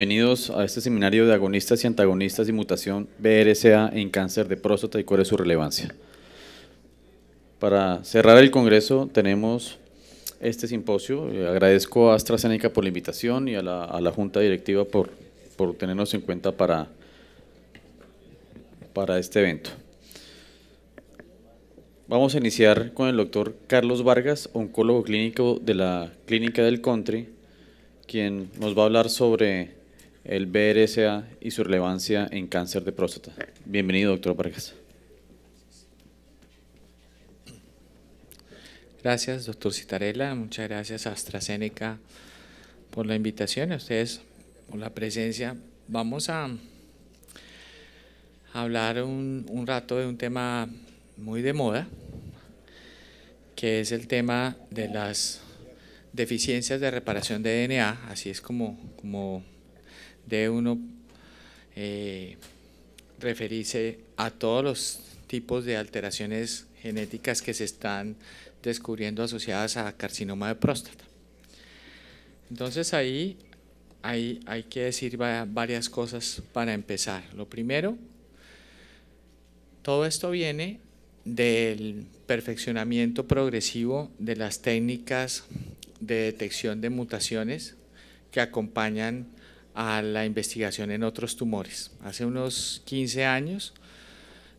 Bienvenidos a este seminario de agonistas y antagonistas y mutación BRCA en cáncer de próstata y cuál es su relevancia. Para cerrar el congreso tenemos este simposio. Agradezco a AstraZeneca por la invitación y a la, Junta Directiva por, por tenernos en cuenta para, para este evento. Vamos a iniciar con el doctor Carlos Vargas, oncólogo clínico de la Clínica del Country, quien nos va a hablar sobre el BRSA y su relevancia en cáncer de próstata. Bienvenido, doctor Vargas. Gracias, doctor Citarella. Muchas gracias a AstraZeneca por la invitación a ustedes por la presencia. Vamos a hablar un, rato de un tema muy de moda, que es el tema de las deficiencias de reparación de DNA, así es como, como de uno eh, referirse a todos los tipos de alteraciones genéticas que se están descubriendo asociadas a carcinoma de próstata. Entonces ahí hay que decir varias cosas para empezar. Lo primero, todo esto viene del perfeccionamiento progresivo de las técnicas de detección de mutaciones que acompañan a la investigación en otros tumores. Hace unos 15 años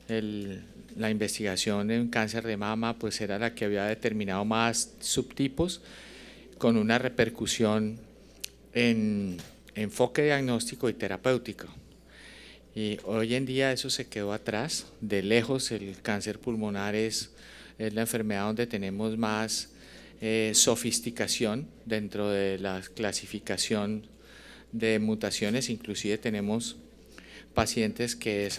la investigación en cáncer de mama pues era la que había determinado más subtipos con una repercusión en enfoque diagnóstico y terapéutico. Y hoy en día eso se quedó atrás. De lejos el cáncer pulmonar es, la enfermedad donde tenemos más eh, sofisticación dentro de la clasificación de mutaciones, inclusive tenemos pacientes que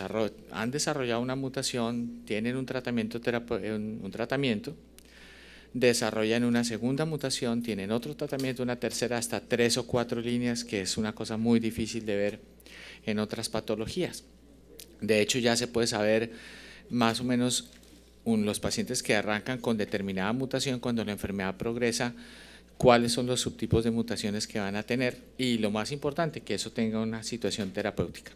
han desarrollado una mutación, tienen un tratamiento, un, tratamiento, desarrollan una segunda mutación, tienen otro tratamiento, una tercera, hasta tres o cuatro líneas, que es una cosa muy difícil de ver en otras patologías. De hecho, ya se puede saber más o menos los pacientes que arrancan con determinada mutación cuando la enfermedad progresa, cuáles son los subtipos de mutaciones que van a tener y lo más importante, que eso tenga una situación terapéutica.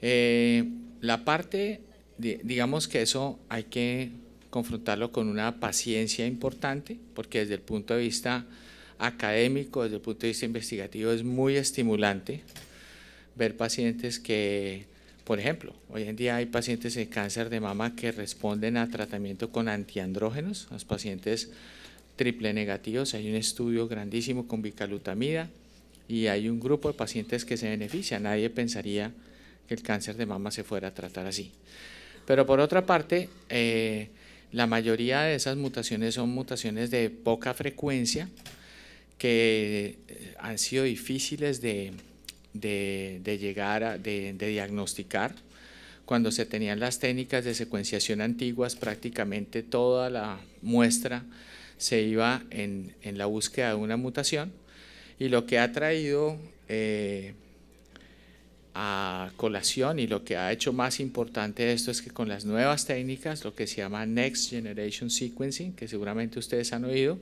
Eh, la parte, digamos que eso hay que confrontarlo con una paciencia importante, porque desde el punto de vista académico, desde el punto de vista investigativo, es muy estimulante ver pacientes que, por ejemplo, hoy en día hay pacientes de cáncer de mama que responden a tratamiento con antiandrógenos, los pacientes triple negativos. Hay un estudio grandísimo con bicalutamida y hay un grupo de pacientes que se beneficia. Nadie pensaría que el cáncer de mama se fuera a tratar así. Pero por otra parte, eh, la mayoría de esas mutaciones son mutaciones de poca frecuencia que eh, han sido difíciles de, llegar de, de diagnosticar. Cuando se tenían las técnicas de secuenciación antiguas, prácticamente toda la muestra se iba en, la búsqueda de una mutación y lo que ha traído eh, a colación y lo que ha hecho más importante esto es que con las nuevas técnicas, lo que se llama Next Generation Sequencing, que seguramente ustedes han oído,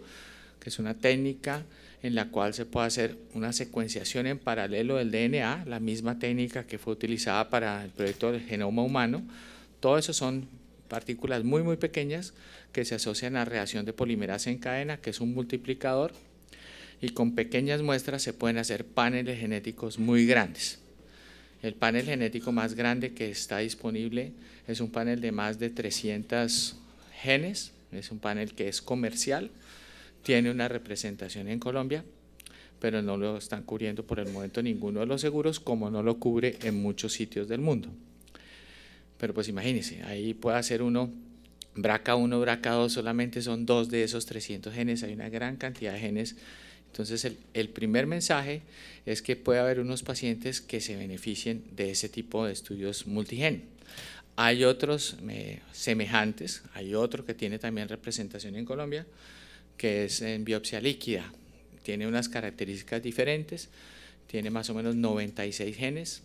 que es una técnica en la cual se puede hacer una secuenciación en paralelo del DNA, la misma técnica que fue utilizada para el proyecto del genoma humano. Todo eso son partículas muy muy pequeñas que se asocian a reacción de polimerasa en cadena, que es un multiplicador, y con pequeñas muestras se pueden hacer paneles genéticos muy grandes. El panel genético más grande que está disponible es un panel de más de 300 genes, es un panel que es comercial, tiene una representación en Colombia, pero no lo están cubriendo por el momento ninguno de los seguros, como no lo cubre en muchos sitios del mundo. Pero pues imagínense, ahí puede hacer uno BRCA1, BRCA2, solamente son dos de esos 300 genes, hay una gran cantidad de genes. Entonces el, primer mensaje es que puede haber unos pacientes que se beneficien de ese tipo de estudios multigen. Hay otros eh, semejantes, hay otro que tiene también representación en Colombia, que es en biopsia líquida. Tiene unas características diferentes, tiene más o menos 96 genes,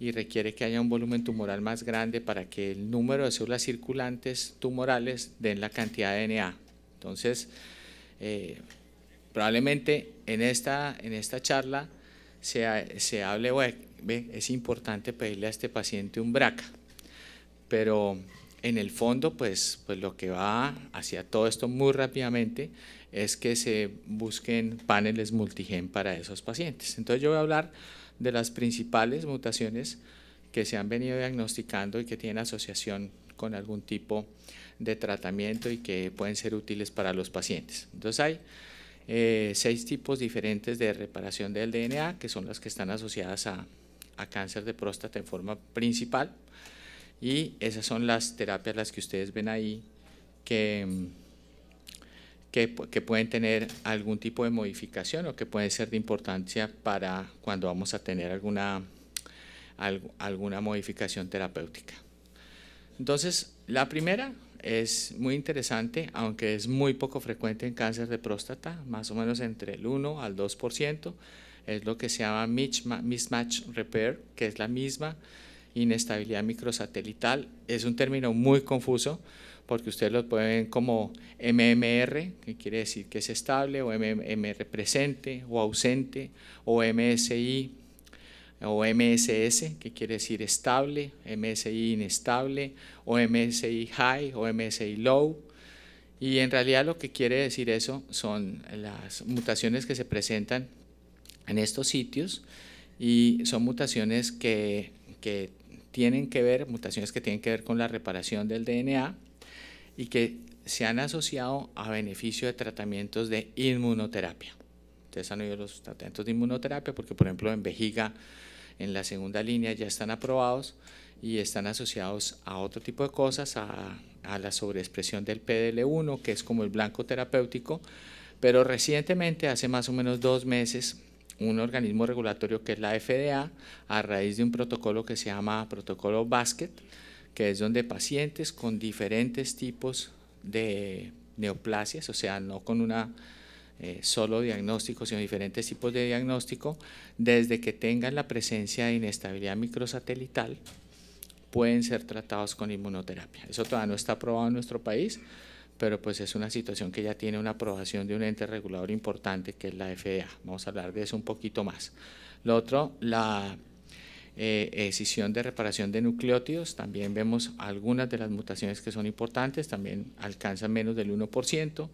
y requiere que haya un volumen tumoral más grande para que el número de células circulantes tumorales den la cantidad de DNA. Entonces, eh, probablemente en esta, en esta charla se, se hable, ve, es importante pedirle a este paciente un BRCA, pero en el fondo, pues, pues lo que va hacia todo esto muy rápidamente es que se busquen paneles multigen para esos pacientes. Entonces yo voy a hablar de las principales mutaciones que se han venido diagnosticando y que tienen asociación con algún tipo de tratamiento y que pueden ser útiles para los pacientes. Entonces hay eh, seis tipos diferentes de reparación del DNA, que son las que están asociadas a, a cáncer de próstata en forma principal. Y esas son las terapias las que ustedes ven ahí que mm, que, pueden tener algún tipo de modificación o que pueden ser de importancia para cuando vamos a tener alguna, alguna modificación terapéutica. Entonces, la primera es muy interesante, aunque es muy poco frecuente en cáncer de próstata, más o menos entre el 1 al 2%, es lo que se llama mismatch repair, que es la misma inestabilidad microsatelital. Es un término muy confuso, porque ustedes lo pueden ver como MMR, que quiere decir que es estable, o MMR presente o ausente, o MSI o MSS, que quiere decir estable, MSI inestable, o MSI high o MSI low. Y en realidad lo que quiere decir eso son las mutaciones que se presentan en estos sitios y son mutaciones que tienen que ver, mutaciones que tienen que ver con la reparación del DNA y que se han asociado a beneficio de tratamientos de inmunoterapia. Ustedes han oído los tratamientos de inmunoterapia porque, por ejemplo, en vejiga, en la segunda línea, ya están aprobados y están asociados a otro tipo de cosas, a, la sobreexpresión del PDL1, que es como el blanco terapéutico, pero recientemente, hace más o menos dos meses, un organismo regulatorio que es la FDA, a raíz de un protocolo que se llama Protocolo Basket, que es donde pacientes con diferentes tipos de neoplasias, o sea, no con una eh, solo diagnóstico, sino diferentes tipos de diagnóstico, desde que tengan la presencia de inestabilidad microsatelital, pueden ser tratados con inmunoterapia. Eso todavía no está aprobado en nuestro país, pero pues es una situación que ya tiene una aprobación de un ente regulador importante que es la FDA. Vamos a hablar de eso un poquito más. Lo otro, la excisión eh, de reparación de nucleótidos, también vemos algunas de las mutaciones que son importantes, también alcanzan menos del 1%.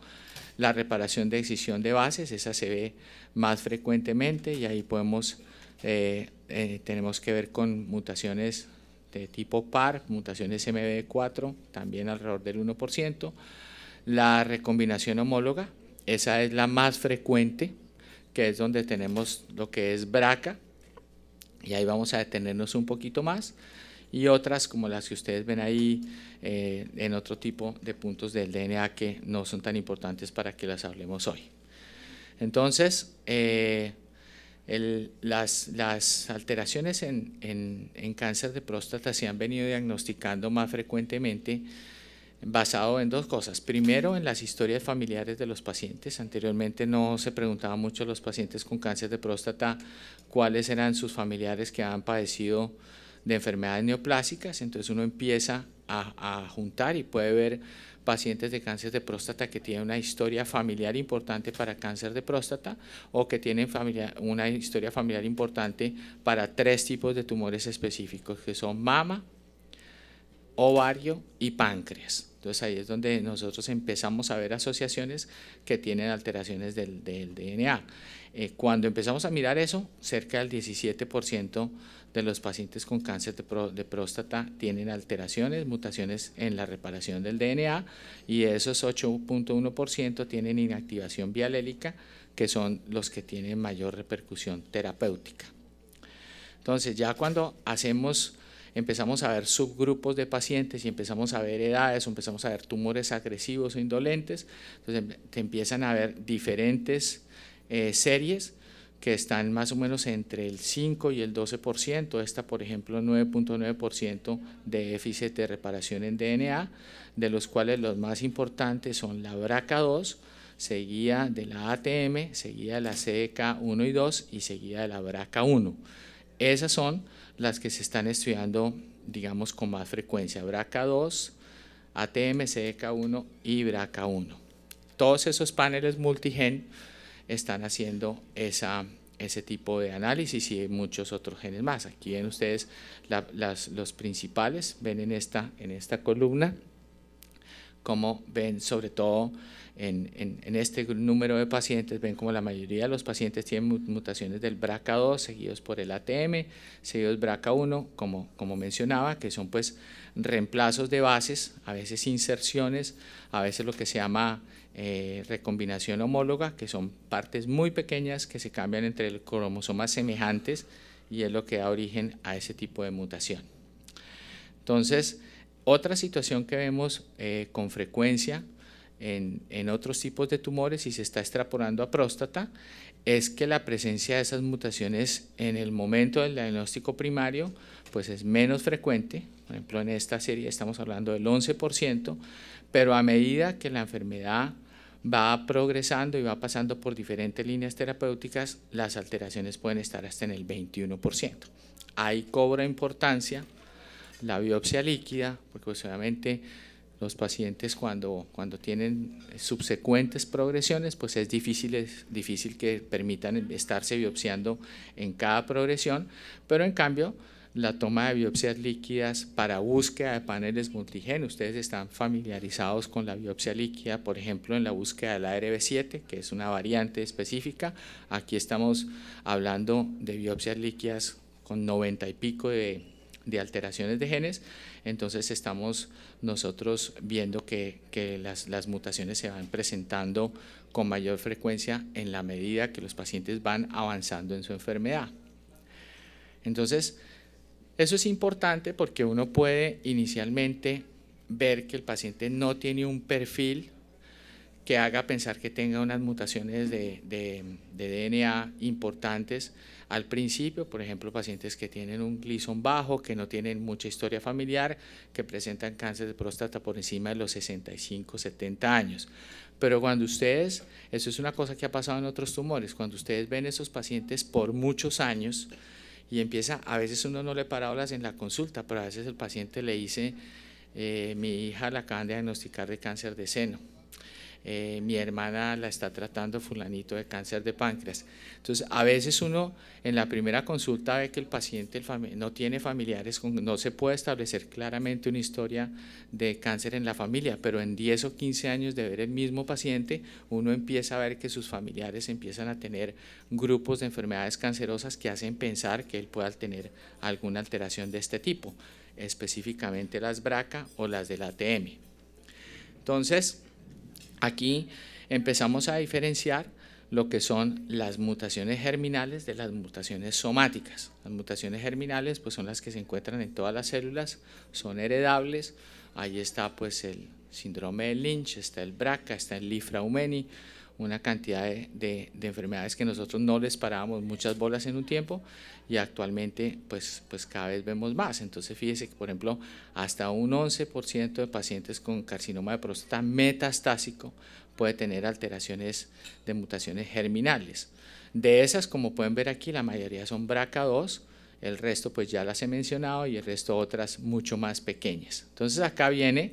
La reparación de excisión de bases, esa se ve más frecuentemente y ahí podemos, eh, eh, tenemos que ver con mutaciones de tipo par, mutaciones MB4, también alrededor del 1%. La recombinación homóloga, esa es la más frecuente, que es donde tenemos lo que es BRCA, y ahí vamos a detenernos un poquito más y otras como las que ustedes ven ahí eh, en otro tipo de puntos del DNA que no son tan importantes para que las hablemos hoy. Entonces, eh, las, alteraciones en, en cáncer de próstata se han venido diagnosticando más frecuentemente basado en dos cosas. Primero, en las historias familiares de los pacientes. Anteriormente no se preguntaba mucho a los pacientes con cáncer de próstata cuáles eran sus familiares que han padecido de enfermedades neoplásicas. Entonces uno empieza a, juntar y puede ver pacientes de cáncer de próstata que tienen una historia familiar importante para cáncer de próstata o que tienen una historia familiar importante para tres tipos de tumores específicos, que son mama, ovario y páncreas. Entonces ahí es donde nosotros empezamos a ver asociaciones que tienen alteraciones del, DNA. Eh, cuando empezamos a mirar eso, cerca del 17% de los pacientes con cáncer de, próstata tienen alteraciones, mutaciones en la reparación del DNA y esos 8.1% tienen inactivación bialélica, que son los que tienen mayor repercusión terapéutica. Entonces ya cuando hacemos empezamos a ver subgrupos de pacientes y empezamos a ver edades, o empezamos a ver tumores agresivos o indolentes, entonces te empiezan a ver diferentes eh, series que están más o menos entre el 5 y el 12%, esta por ejemplo 9.9% de déficit de reparación en DNA, de los cuales los más importantes son la BRCA2, seguida de la ATM, seguida de la CDK1 y 2 y seguida de la BRCA1. Esas son las que se están estudiando, digamos, con más frecuencia, BRCA2, ATM, CDK1 y BRCA1. Todos esos paneles multigen están haciendo esa, ese tipo de análisis y muchos otros genes más. Aquí ven ustedes los principales, ven esta, en esta columna como ven, sobre todo en, este número de pacientes, ven como la mayoría de los pacientes tienen mutaciones del BRCA2 seguidos por el ATM, seguidos BRCA1, como, como mencionaba, que son pues reemplazos de bases, a veces inserciones, a veces lo que se llama eh, recombinación homóloga, que son partes muy pequeñas que se cambian entre cromosomas semejantes y es lo que da origen a ese tipo de mutación. Entonces, otra situación que vemos eh, con frecuencia en, en, otros tipos de tumores y se está extrapolando a próstata es que la presencia de esas mutaciones en el momento del diagnóstico primario pues es menos frecuente. Por ejemplo, en esta serie estamos hablando del 11%, pero a medida que la enfermedad va progresando y va pasando por diferentes líneas terapéuticas, las alteraciones pueden estar hasta en el 21%. Ahí cobra importancia la biopsia líquida, porque pues, obviamente los pacientes cuando, cuando tienen subsecuentes progresiones, pues es difícil, es difícil que permitan estarse biopsiando en cada progresión, pero en cambio la toma de biopsias líquidas para búsqueda de paneles multigen, Ustedes están familiarizados con la biopsia líquida, por ejemplo, en la búsqueda de la ARB7, que es una variante específica. Aquí estamos hablando de biopsias líquidas con 90 y pico de de alteraciones de genes, entonces estamos nosotros viendo que, las, mutaciones se van presentando con mayor frecuencia en la medida que los pacientes van avanzando en su enfermedad. Entonces, eso es importante porque uno puede inicialmente ver que el paciente no tiene un perfil que haga pensar que tenga unas mutaciones de, de DNA importantes, al principio, por ejemplo, pacientes que tienen un glison bajo, que no tienen mucha historia familiar, que presentan cáncer de próstata por encima de los 65, 70 años. Pero cuando ustedes, eso es una cosa que ha pasado en otros tumores, cuando ustedes ven esos pacientes por muchos años y empieza, a veces uno no le para olas en la consulta, pero a veces el paciente le dice, eh, mi hija la acaban de diagnosticar de cáncer de seno eh, mi hermana la está tratando fulanito de cáncer de páncreas. Entonces, a veces uno en la primera consulta ve que el paciente no tiene familiares, no se puede establecer claramente una historia de cáncer en la familia, pero en 10 o 15 años de ver el mismo paciente, uno empieza a ver que sus familiares empiezan a tener grupos de enfermedades cancerosas que hacen pensar que él pueda tener alguna alteración de este tipo, específicamente las BRCA o las del ATM. Entonces, Aquí empezamos a diferenciar lo que son las mutaciones germinales de las mutaciones somáticas. Las mutaciones germinales pues son las que se encuentran en todas las células, son heredables. Ahí está pues el síndrome de Lynch, está el BRCA, está el Lifraumeni, una cantidad de, enfermedades que nosotros no les parábamos muchas bolas en un tiempo y actualmente pues, pues cada vez vemos más. Entonces fíjese que por ejemplo hasta un 11% de pacientes con carcinoma de próstata metastásico puede tener alteraciones de mutaciones germinales. De esas como pueden ver aquí la mayoría son BRCA2, el resto pues ya las he mencionado y el resto otras mucho más pequeñas. Entonces acá viene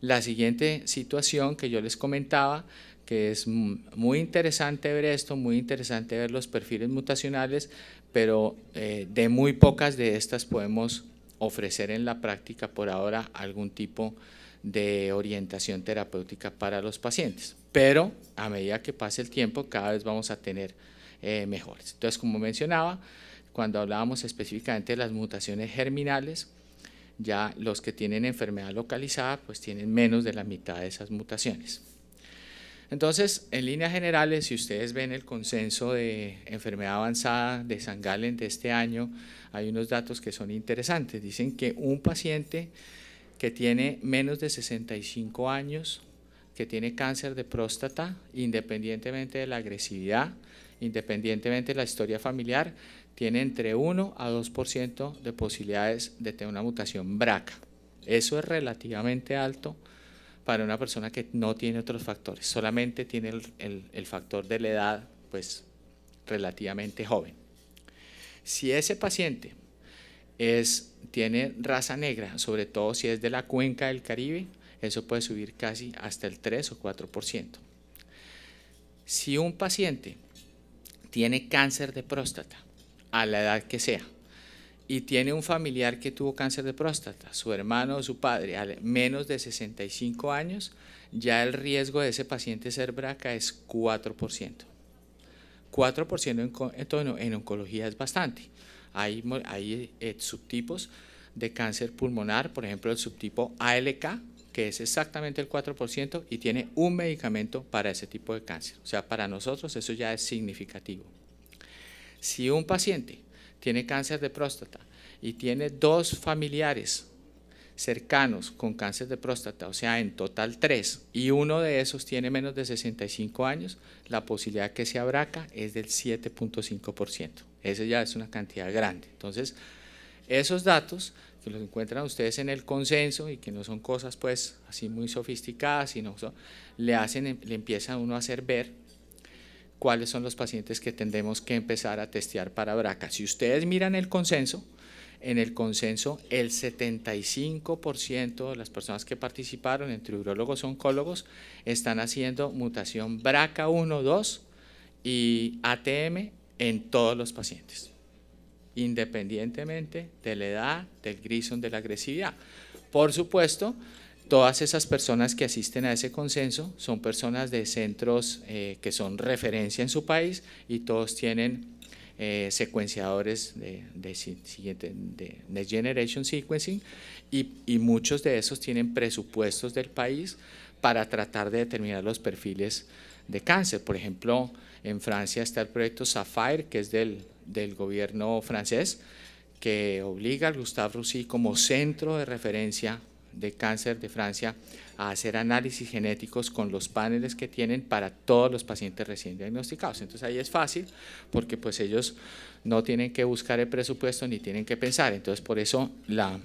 la siguiente situación que yo les comentaba que es muy interesante ver esto, muy interesante ver los perfiles mutacionales, pero eh, de muy pocas de estas podemos ofrecer en la práctica por ahora algún tipo de orientación terapéutica para los pacientes. Pero a medida que pase el tiempo, cada vez vamos a tener eh, mejores. Entonces, como mencionaba, cuando hablábamos específicamente de las mutaciones germinales, ya los que tienen enfermedad localizada, pues tienen menos de la mitad de esas mutaciones. Entonces, en líneas generales, si ustedes ven el consenso de enfermedad avanzada de San Galen de este año, hay unos datos que son interesantes. Dicen que un paciente que tiene menos de 65 años, que tiene cáncer de próstata, independientemente de la agresividad, independientemente de la historia familiar, tiene entre 1 a 2% de posibilidades de tener una mutación BRCA. Eso es relativamente alto para una persona que no tiene otros factores, solamente tiene el, factor de la edad, pues relativamente joven. Si ese paciente es, tiene raza negra, sobre todo si es de la cuenca del Caribe, eso puede subir casi hasta el 3 o 4%. Si un paciente tiene cáncer de próstata, a la edad que sea, y tiene un familiar que tuvo cáncer de próstata, su hermano o su padre, a menos de 65 años, ya el riesgo de ese paciente ser braca es 4%. 4% en, oncología es bastante. Hay, eh, subtipos de cáncer pulmonar, por ejemplo, el subtipo ALK, que es exactamente el 4% y tiene un medicamento para ese tipo de cáncer. O sea, para nosotros eso ya es significativo. Si un paciente tiene cáncer de próstata y tiene dos familiares cercanos con cáncer de próstata, o sea, en total tres, y uno de esos tiene menos de 65 años, la posibilidad que se abraca es del 7.5%. Esa ya es una cantidad grande. Entonces, esos datos que los encuentran ustedes en el consenso y que no son cosas pues así muy sofisticadas, sino son, le hacen, le empieza uno a hacer ver cuáles son los pacientes que tendremos que empezar a testear para BRCA. Si ustedes miran el consenso, en el consenso el 75% de las personas que participaron entre urólogos oncólogos están haciendo mutación BRCA1, 2 y ATM en todos los pacientes, independientemente de la edad, del grison, de la agresividad. Por supuesto, Todas esas personas que asisten a ese consenso son personas de centros eh, que son referencia en su país y todos tienen eh, secuenciadores de, Next Generation Sequencing y, muchos de esos tienen presupuestos del país para tratar de determinar los perfiles de cáncer. Por ejemplo, en Francia está el proyecto Sapphire, que es del, gobierno francés, que obliga al Gustave Roussy como centro de referencia de Cáncer de Francia a hacer análisis genéticos con los paneles que tienen para todos los pacientes recién diagnosticados. Entonces ahí es fácil porque pues ellos no tienen que buscar el presupuesto ni tienen que pensar. Entonces por eso la,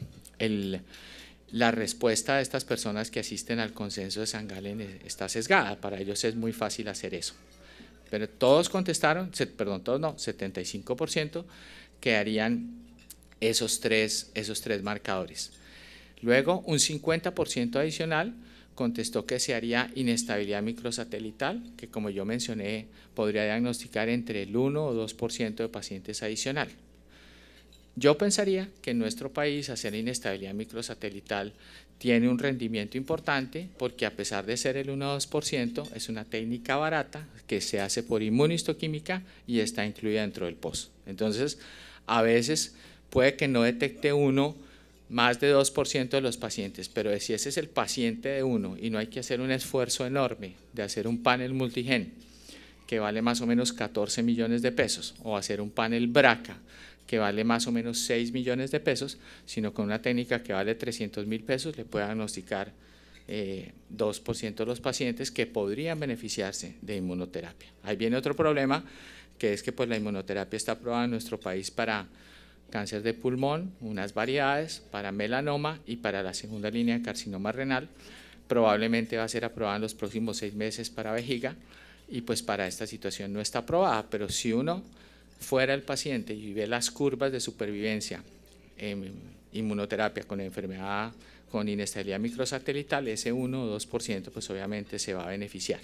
la respuesta de estas personas que asisten al consenso de San Galen está sesgada. Para ellos es muy fácil hacer eso. Pero todos contestaron, perdón, todos no, 75% que harían esos tres, esos tres marcadores. Luego, un 50% adicional contestó que se haría inestabilidad microsatelital, que como yo mencioné, podría diagnosticar entre el 1 o 2% de pacientes adicional. Yo pensaría que en nuestro país hacer inestabilidad microsatelital tiene un rendimiento importante porque a pesar de ser el 1 o 2%, es una técnica barata que se hace por inmunistoquímica y está incluida dentro del POS. Entonces, a veces puede que no detecte uno más de 2% de los pacientes, pero si ese es el paciente de uno y no hay que hacer un esfuerzo enorme de hacer un panel multigen que vale más o menos 14 millones de pesos o hacer un panel braca que vale más o menos 6 millones de pesos, sino con una técnica que vale 300 mil pesos le puede diagnosticar 2% eh, de los pacientes que podrían beneficiarse de inmunoterapia. Ahí viene otro problema que es que pues la inmunoterapia está aprobada en nuestro país para cáncer de pulmón, unas variedades para melanoma y para la segunda línea carcinoma renal. Probablemente va a ser aprobada en los próximos seis meses para vejiga y pues para esta situación no está aprobada, pero si uno fuera el paciente y ve las curvas de supervivencia en inmunoterapia con enfermedad con inestabilidad microsatelital, ese 1 o 2% pues obviamente se va a beneficiar.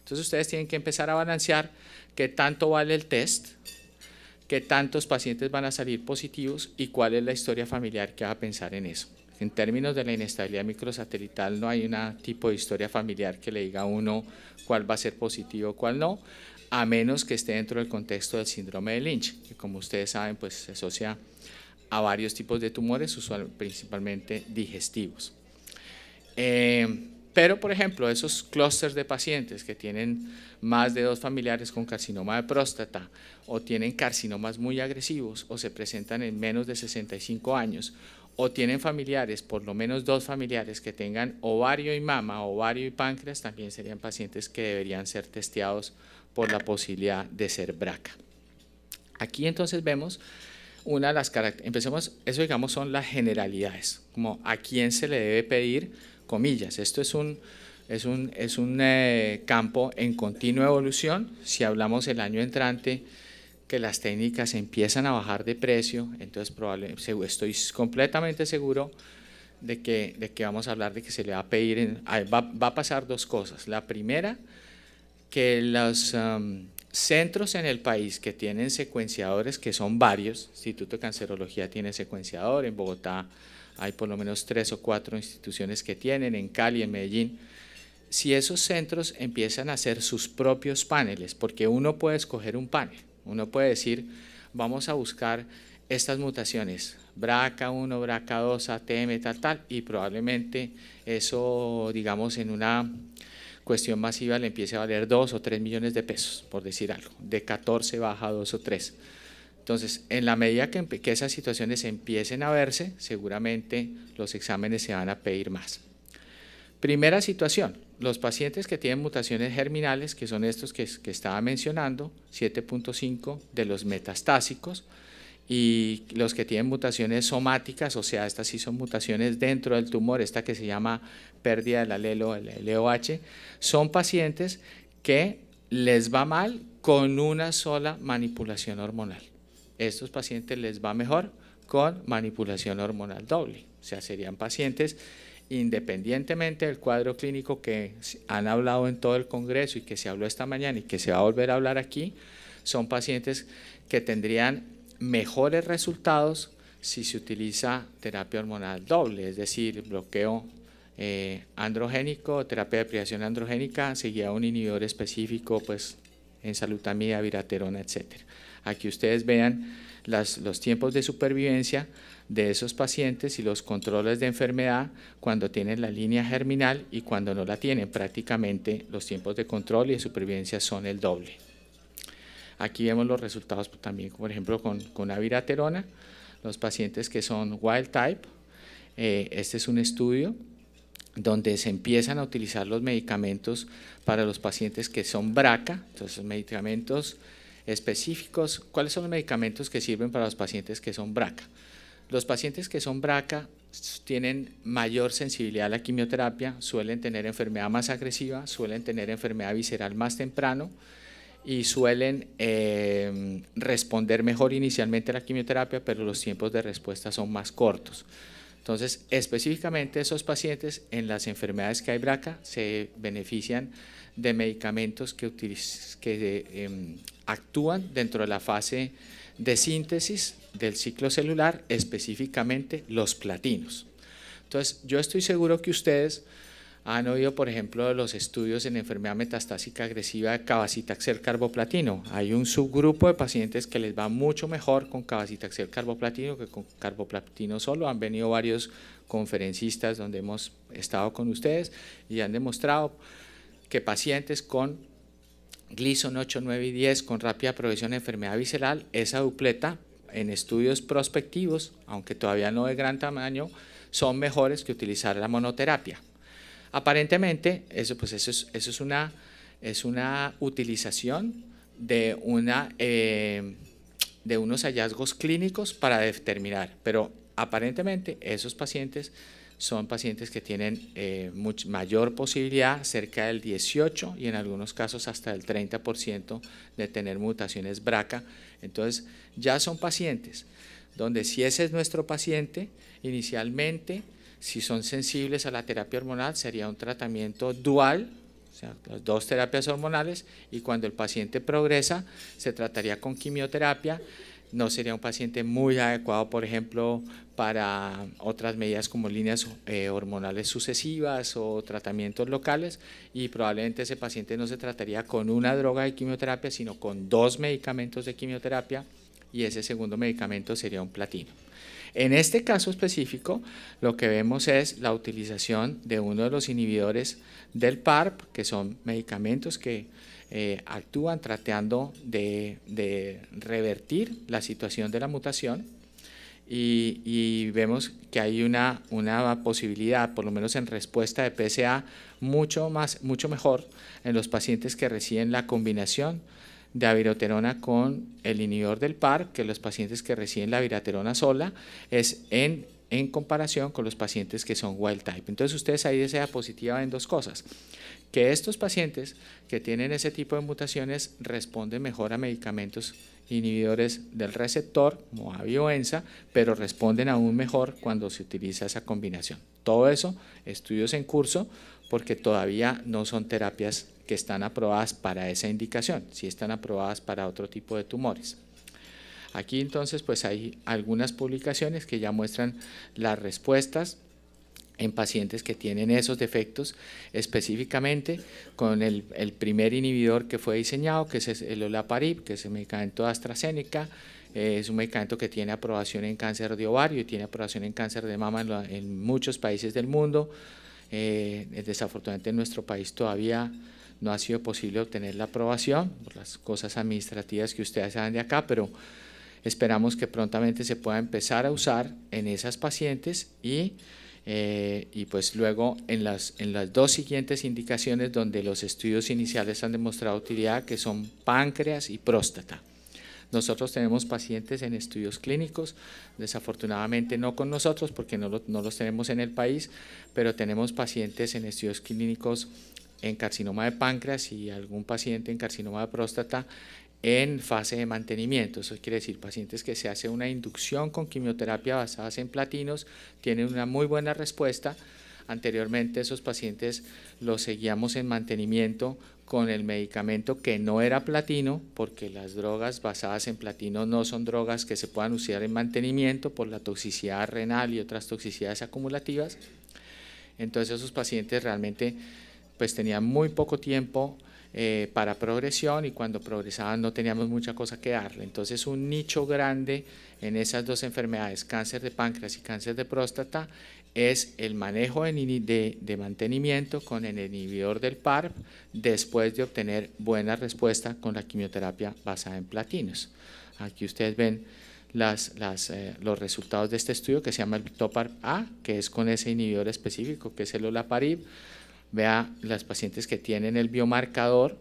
Entonces ustedes tienen que empezar a balancear qué tanto vale el test, qué tantos pacientes van a salir positivos y cuál es la historia familiar que va a pensar en eso. En términos de la inestabilidad microsatelital no hay un tipo de historia familiar que le diga a uno cuál va a ser positivo, o cuál no, a menos que esté dentro del contexto del síndrome de Lynch, que como ustedes saben pues se asocia a varios tipos de tumores, principalmente digestivos. Eh, pero, por ejemplo, esos clústeres de pacientes que tienen más de dos familiares con carcinoma de próstata o tienen carcinomas muy agresivos o se presentan en menos de 65 años o tienen familiares, por lo menos dos familiares que tengan ovario y mama, ovario y páncreas, también serían pacientes que deberían ser testeados por la posibilidad de ser braca. Aquí entonces vemos una de las características, empecemos, eso digamos son las generalidades, como a quién se le debe pedir comillas. Esto es un, un, es un eh, campo en continua evolución. Si hablamos el año entrante que las técnicas empiezan a bajar de precio, entonces probable, estoy completamente seguro de que, de que vamos a hablar de que se le va a pedir, va, a pasar dos cosas. La primera, que los um, centros en el país que tienen secuenciadores, que son varios, Instituto de Cancerología tiene secuenciador, en Bogotá hay por lo menos tres o cuatro instituciones que tienen, en Cali, en Medellín. Si esos centros empiezan a hacer sus propios paneles, porque uno puede escoger un panel, uno puede decir, vamos a buscar estas mutaciones, BRCA1, BRCA2, ATM, tal, tal, y probablemente eso, digamos, en una cuestión masiva le empiece a valer dos o tres millones de pesos, por decir algo, de 14 baja a 2 o tres. Entonces, en la medida que, esas situaciones empiecen a verse, seguramente los exámenes se van a pedir más. Primera situación, los pacientes que tienen mutaciones germinales, que son estos que, estaba mencionando, 7.5 de los metastásicos, y los que tienen mutaciones somáticas, o sea, estas sí son mutaciones dentro del tumor, esta que se llama pérdida del alelo, el LOH, son pacientes que les va mal con una sola manipulación hormonal estos pacientes les va mejor con manipulación hormonal doble. O sea, serían pacientes independientemente del cuadro clínico que han hablado en todo el Congreso y que se habló esta mañana y que se va a volver a hablar aquí, son pacientes que tendrían mejores resultados si se utiliza terapia hormonal doble, es decir, bloqueo eh, androgénico, terapia de privación androgénica, seguida a un inhibidor específico, pues salutamida, viraterona, etcétera. Aquí ustedes vean los tiempos de supervivencia de esos pacientes y los controles de enfermedad cuando tienen la línea germinal y cuando no la tienen. Prácticamente los tiempos de control y de supervivencia son el doble. Aquí vemos los resultados también, por ejemplo, con, con viraterona, los pacientes que son wild type. Eh, este es un estudio donde se empiezan a utilizar los medicamentos para los pacientes que son braca, entonces medicamentos específicos, ¿cuáles son los medicamentos que sirven para los pacientes que son BRCA? Los pacientes que son braca tienen mayor sensibilidad a la quimioterapia, suelen tener enfermedad más agresiva, suelen tener enfermedad visceral más temprano y suelen em, responder mejor inicialmente a la quimioterapia, pero los tiempos de respuesta son más cortos. Entonces, específicamente esos pacientes en las enfermedades que hay braca se benefician de medicamentos que, utiliz que em, actúan dentro de la fase de síntesis del ciclo celular, específicamente los platinos. Entonces, yo estoy seguro que ustedes han oído, por ejemplo, los estudios en enfermedad metastásica agresiva de cabacitaxel carboplatino. Hay un subgrupo de pacientes que les va mucho mejor con cabacitaxel carboplatino que con carboplatino solo. Han venido varios conferencistas donde hemos estado con ustedes y han demostrado que pacientes con glison 8, 9 y 10 con rápida progresión de enfermedad visceral, esa dupleta en estudios prospectivos, aunque todavía no de gran tamaño, son mejores que utilizar la monoterapia. Aparentemente, eso, pues eso, es, eso es, una, es una utilización de, una, eh, de unos hallazgos clínicos para determinar, pero aparentemente esos pacientes son pacientes que tienen eh, mayor posibilidad, cerca del 18 y en algunos casos hasta el 30% de tener mutaciones BRCA. Entonces, ya son pacientes donde si ese es nuestro paciente, inicialmente, si son sensibles a la terapia hormonal, sería un tratamiento dual, o sea, las dos terapias hormonales, y cuando el paciente progresa, se trataría con quimioterapia no sería un paciente muy adecuado, por ejemplo, para otras medidas como líneas eh, hormonales sucesivas o tratamientos locales y probablemente ese paciente no se trataría con una droga de quimioterapia, sino con dos medicamentos de quimioterapia y ese segundo medicamento sería un platino. En este caso específico, lo que vemos es la utilización de uno de los inhibidores del PARP, que son medicamentos que eh, actúan tratando de, revertir la situación de la mutación y, vemos que hay una, posibilidad, por lo menos en respuesta de PSA, mucho, más, mucho mejor en los pacientes que reciben la combinación de abiraterona con el inhibidor del PAR, que los pacientes que reciben la abiraterona sola es en comparación con los pacientes que son wild type. Entonces ustedes ahí desea positiva en dos cosas, que estos pacientes que tienen ese tipo de mutaciones responden mejor a medicamentos inhibidores del receptor, como avioenza, e pero responden aún mejor cuando se utiliza esa combinación. Todo eso, estudios en curso, porque todavía no son terapias que están aprobadas para esa indicación, si están aprobadas para otro tipo de tumores. Aquí entonces pues hay algunas publicaciones que ya muestran las respuestas en pacientes que tienen esos defectos, específicamente con el, el, primer inhibidor que fue diseñado, que es el olaparib, que es el medicamento de AstraZeneca, eh, es un medicamento que tiene aprobación en cáncer de ovario y tiene aprobación en cáncer de mama en, muchos países del mundo. Eh, desafortunadamente en nuestro país todavía no ha sido posible obtener la aprobación por las cosas administrativas que ustedes saben de acá, pero esperamos que prontamente se pueda empezar a usar en esas pacientes y eh, y pues luego en las, en las dos siguientes indicaciones donde los estudios iniciales han demostrado utilidad, que son páncreas y próstata. Nosotros tenemos pacientes en estudios clínicos, desafortunadamente no con nosotros porque no los tenemos en el país, pero tenemos pacientes en estudios clínicos en carcinoma de páncreas y algún paciente en carcinoma de próstata en fase de mantenimiento. Eso quiere decir pacientes que se hace una inducción con quimioterapia basada en platinos, tienen una muy buena respuesta. Anteriormente esos pacientes los seguíamos en mantenimiento con el medicamento que no era platino, porque las drogas basadas en platino no son drogas que se puedan usar en mantenimiento por la toxicidad renal y otras toxicidades acumulativas. Entonces esos pacientes realmente pues tenían muy poco tiempo eh, para progresión y cuando progresaban no teníamos mucha cosa que darle. Entonces un nicho grande en esas dos enfermedades, cáncer de páncreas y cáncer de próstata, es el manejo de, mantenimiento con el inhibidor del PARP después de obtener buena respuesta con la quimioterapia basada en platinos. Aquí ustedes ven eh, los resultados de este estudio que se llama el toparp A, que es con ese inhibidor específico que es el olaparib. Vea las pacientes que tienen el biomarcador,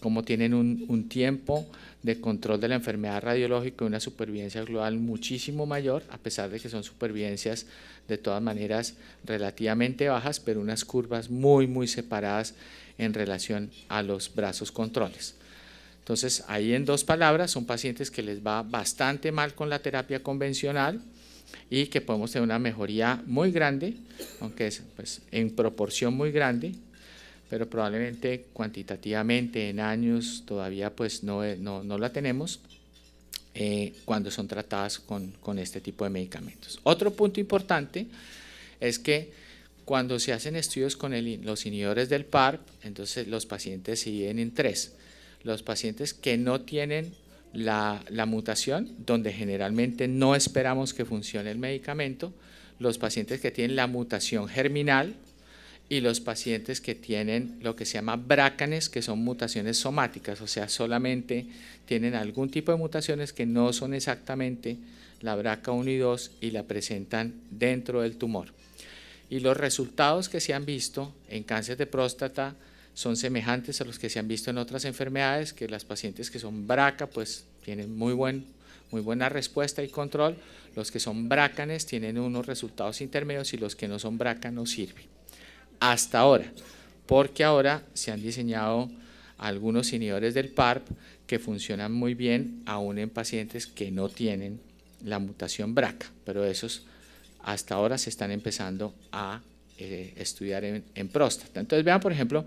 como tienen un, un tiempo de control de la enfermedad radiológica y una supervivencia global muchísimo mayor, a pesar de que son supervivencias de todas maneras relativamente bajas, pero unas curvas muy, muy separadas en relación a los brazos controles. Entonces, ahí en dos palabras, son pacientes que les va bastante mal con la terapia convencional, y que podemos tener una mejoría muy grande, aunque es pues, en proporción muy grande, pero probablemente cuantitativamente en años todavía pues no, eh, no, no la tenemos eh, cuando son tratadas con, con este tipo de medicamentos. Otro punto importante es que cuando se hacen estudios con los inhibidores del PARP, entonces los pacientes se dividen en tres. Los pacientes que no tienen la, mutación, donde generalmente no esperamos que funcione el medicamento, los pacientes que tienen la mutación germinal y los pacientes que tienen lo que se llama brácanes, que son mutaciones somáticas, o sea, solamente tienen algún tipo de mutaciones que no son exactamente la braca 1 y 2 y la presentan dentro del tumor. Y los resultados que se han visto en cáncer de próstata, son semejantes a los que se han visto en otras enfermedades, que las pacientes que son braca pues tienen muy, buen, muy buena respuesta y control, los que son bracanes tienen unos resultados intermedios y los que no son braca no sirven. Hasta ahora, porque ahora se han diseñado algunos inhibidores del PARP que funcionan muy bien aún en pacientes que no tienen la mutación braca pero esos hasta ahora se están empezando a eh, estudiar en, próstata. Entonces vean, por ejemplo,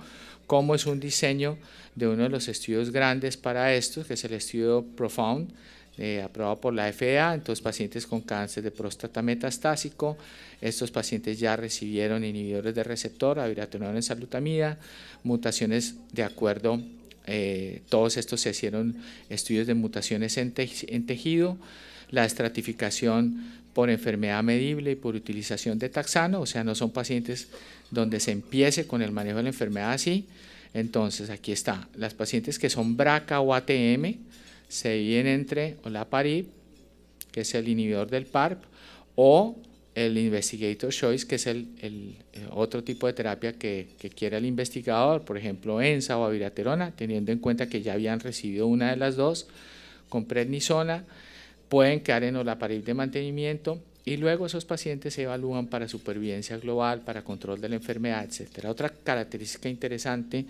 cómo es un diseño de uno de los estudios grandes para esto, que es el estudio Profound, eh, aprobado por la FDA, entonces pacientes con cáncer de próstata metastásico, estos pacientes ya recibieron inhibidores de receptor, abiraterona en salutamida, mutaciones de acuerdo, eh, todos estos se hicieron estudios de mutaciones en tejido, la estratificación por enfermedad medible y por utilización de taxano, o sea, no son pacientes donde se empiece con el manejo de la enfermedad así. Entonces, aquí está, las pacientes que son BRCA o ATM se dividen entre Olaparib, la que es el inhibidor del PARP, o el Investigator Choice, que es el, eh, otro tipo de terapia que, que, quiere el investigador, por ejemplo, ENSA o aviraterona, teniendo en cuenta que ya habían recibido una de las dos, con prednisona, pueden quedar en pared de mantenimiento y luego esos pacientes se evalúan para supervivencia global, para control de la enfermedad, etc. Otra característica interesante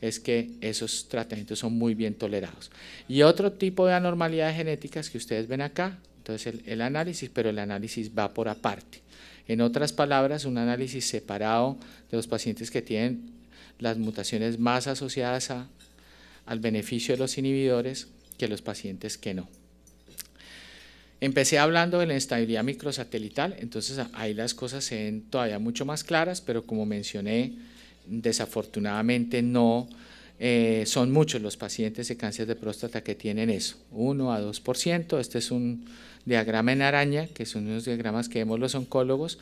es que esos tratamientos son muy bien tolerados. Y otro tipo de anormalidades genéticas que ustedes ven acá, entonces el, análisis, pero el análisis va por aparte. En otras palabras, un análisis separado de los pacientes que tienen las mutaciones más asociadas al beneficio de los inhibidores que los pacientes que no. Empecé hablando de la inestabilidad microsatelital, entonces ahí las cosas se ven todavía mucho más claras, pero como mencioné, desafortunadamente no eh, son muchos los pacientes de cáncer de próstata que tienen eso, 1 a 2%. Este es un diagrama en araña, que son unos diagramas que vemos los oncólogos,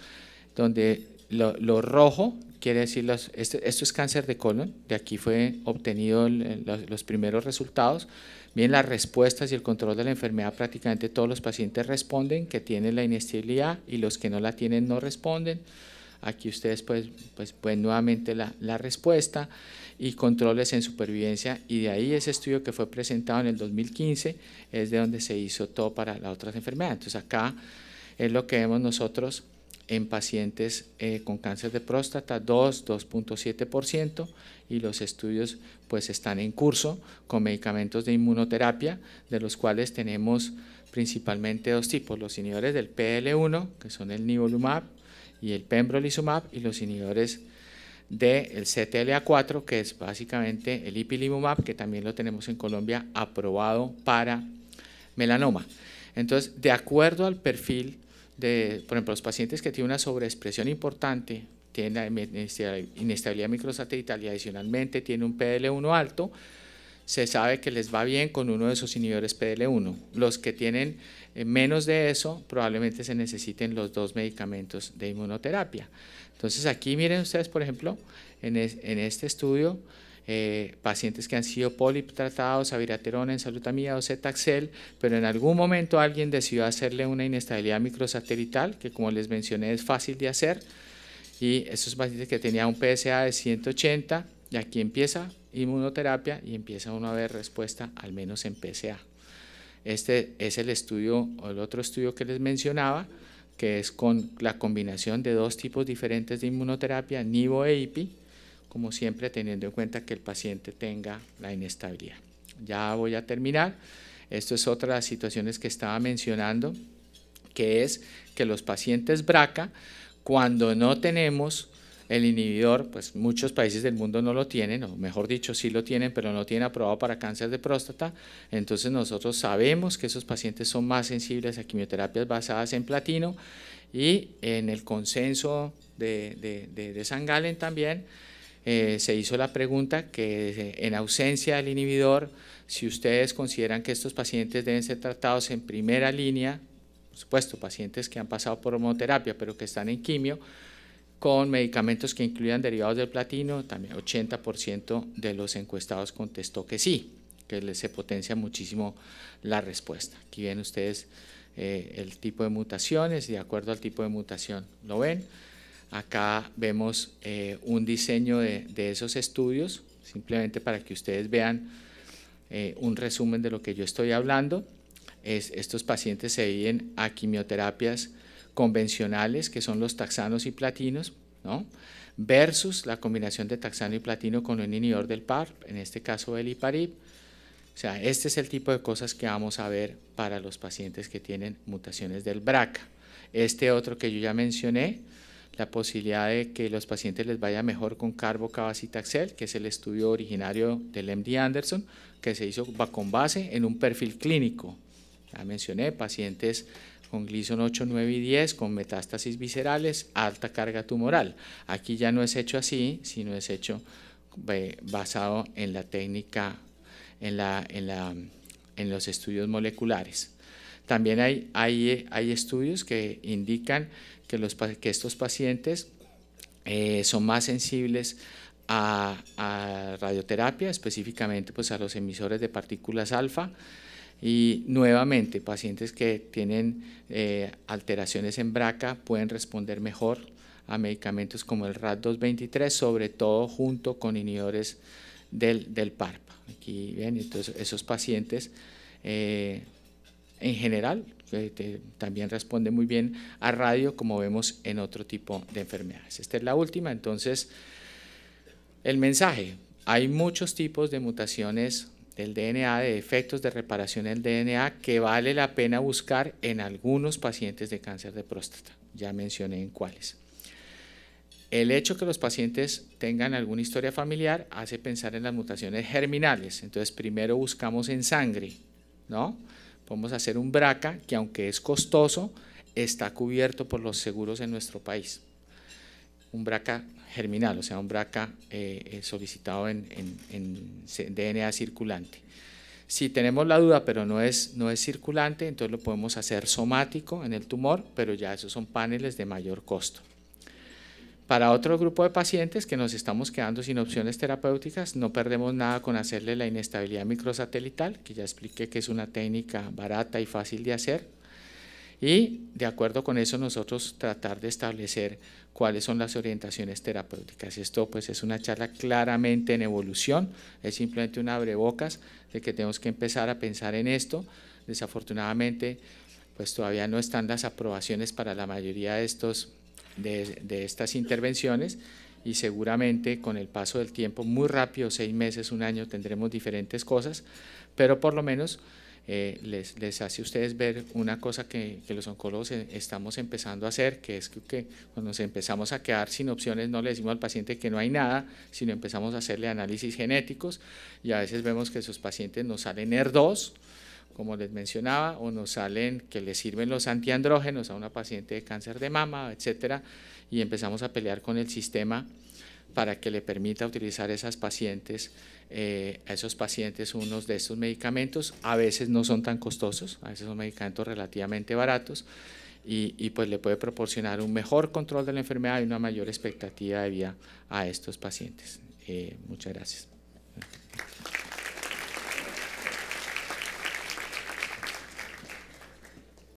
donde lo, rojo quiere decir, este, esto es cáncer de colon, de aquí fue obtenido los primeros resultados. Bien, las respuestas y el control de la enfermedad, prácticamente todos los pacientes responden que tienen la inestabilidad y los que no la tienen no responden. Aquí ustedes pues, pues, pues nuevamente la, respuesta y controles en supervivencia y de ahí ese estudio que fue presentado en el 2015 es de donde se hizo todo para las otras enfermedades. Entonces acá es lo que vemos nosotros en pacientes eh, con cáncer de próstata, 2, 2.7% y los estudios pues están en curso con medicamentos de inmunoterapia, de los cuales tenemos principalmente dos tipos, los inhibidores del PL1, que son el nivolumab y el pembrolizumab, y los inhibidores del CTLA4, que es básicamente el ipilimumab, que también lo tenemos en Colombia aprobado para melanoma. Entonces, de acuerdo al perfil de, por ejemplo, los pacientes que tienen una sobreexpresión importante tiene la este, inestabilidad microsatelital y adicionalmente tiene un pl 1 alto, se sabe que les va bien con uno de sus inhibidores pl 1 Los que tienen eh, menos de eso, probablemente se necesiten los dos medicamentos de inmunoterapia. Entonces aquí miren ustedes, por ejemplo, en, este estudio, eh, pacientes que han sido politratados, abiraterona, ensalutamida o cetaxel, pero en algún momento alguien decidió hacerle una inestabilidad microsatelital, que como les mencioné es fácil de hacer, y Estos pacientes que tenían un PSA de 180 y aquí empieza inmunoterapia y empieza uno a ver respuesta al menos en PSA. Este es el estudio o el otro estudio que les mencionaba, que es con la combinación de dos tipos diferentes de inmunoterapia, NIVO e IPI, como siempre teniendo en cuenta que el paciente tenga la inestabilidad. Ya voy a terminar. Esto es otra de las situaciones que estaba mencionando, que es que los pacientes braca cuando no tenemos el inhibidor, pues muchos países del mundo no lo tienen, o mejor dicho, sí lo tienen, pero no tienen aprobado para cáncer de próstata. Entonces nosotros sabemos que esos pacientes son más sensibles a quimioterapias basadas en platino y en el consenso de, San Galen también. Eh, se hizo la pregunta que eh, en ausencia del inhibidor, si ustedes consideran que estos pacientes deben ser tratados en primera línea por supuesto, pacientes que han pasado por hormonoterapia, pero que están en quimio, con medicamentos que incluyan derivados del platino, también 80% de los encuestados contestó que sí, que se potencia muchísimo la respuesta. Aquí ven ustedes eh, el tipo de mutaciones, de acuerdo al tipo de mutación, ¿lo ven? Acá vemos eh, un diseño de, esos estudios, simplemente para que ustedes vean eh, un resumen de lo que yo estoy hablando estos pacientes se dividen a quimioterapias convencionales, que son los taxanos y platinos, ¿no? versus la combinación de taxano y platino con un inhibidor del PARP, en este caso el iparip. O sea, este es el tipo de cosas que vamos a ver para los pacientes que tienen mutaciones del BRCA. Este otro que yo ya mencioné, la posibilidad de que los pacientes les vaya mejor con carbocabacitaxel, que es el estudio originario del MD Anderson, que se hizo con base en un perfil clínico, ya mencioné, pacientes con Gleason 8, 9 y 10, con metástasis viscerales, alta carga tumoral. Aquí ya no es hecho así, sino es hecho basado en la técnica, en, los estudios moleculares. También hay, estudios que indican que, estos pacientes eh, son más sensibles a, radioterapia, específicamente pues, a los emisores de partículas alfa, y nuevamente, pacientes que tienen eh, alteraciones en BRCA pueden responder mejor a medicamentos como el rad 223 sobre todo junto con inhibidores del, del PARP. Aquí ven entonces esos pacientes eh, en general eh, también responden muy bien a radio, como vemos en otro tipo de enfermedades. Esta es la última, entonces el mensaje. Hay muchos tipos de mutaciones del DNA, de efectos de reparación del DNA que vale la pena buscar en algunos pacientes de cáncer de próstata. Ya mencioné en cuáles. El hecho que los pacientes tengan alguna historia familiar hace pensar en las mutaciones germinales. Entonces, primero buscamos en sangre, ¿no? Podemos hacer un BRCA que aunque es costoso, está cubierto por los seguros en nuestro país. Un BRCA germinal, o sea, un braca eh, eh, solicitado en, DNA circulante. Si tenemos la duda, pero no es, no es circulante, entonces lo podemos hacer somático en el tumor, pero ya esos son paneles de mayor costo. Para otro grupo de pacientes que nos estamos quedando sin opciones terapéuticas, no perdemos nada con hacerle la inestabilidad microsatelital, que ya expliqué que es una técnica barata y fácil de hacer, y de acuerdo con eso nosotros tratar de establecer cuáles son las orientaciones terapéuticas. Esto pues es una charla claramente en evolución, es simplemente un abrebocas de que tenemos que empezar a pensar en esto. Desafortunadamente pues todavía no están las aprobaciones para la mayoría de, estos, de estas intervenciones y seguramente con el paso del tiempo, muy rápido, seis meses, un año, tendremos diferentes cosas, pero por lo menos eh, les, hace a ustedes ver una cosa que, los oncólogos e, estamos empezando a hacer, que es que, cuando nos empezamos a quedar sin opciones no le decimos al paciente que no hay nada, sino empezamos a hacerle análisis genéticos y a veces vemos que sus pacientes nos salen ER2, como les mencionaba, o nos salen que les sirven los antiandrógenos a una paciente de cáncer de mama, etcétera, y empezamos a pelear con el sistema para que le permita utilizar esas pacientes, eh, a esos pacientes unos de estos medicamentos. A veces no son tan costosos, a veces son medicamentos relativamente baratos y, pues le puede proporcionar un mejor control de la enfermedad y una mayor expectativa de vida a estos pacientes. Eh, muchas gracias.